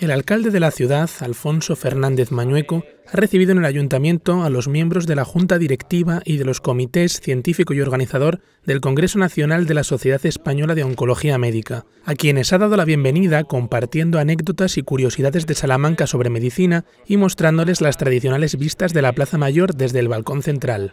El alcalde de la ciudad, Alfonso Fernández Mañueco, ha recibido en el ayuntamiento a los miembros de la Junta Directiva y de los comités científico y organizador del Congreso Nacional de la Sociedad Española de Oncología Médica, a quienes ha dado la bienvenida compartiendo anécdotas y curiosidades de Salamanca sobre medicina y mostrándoles las tradicionales vistas de la Plaza Mayor desde el balcón central.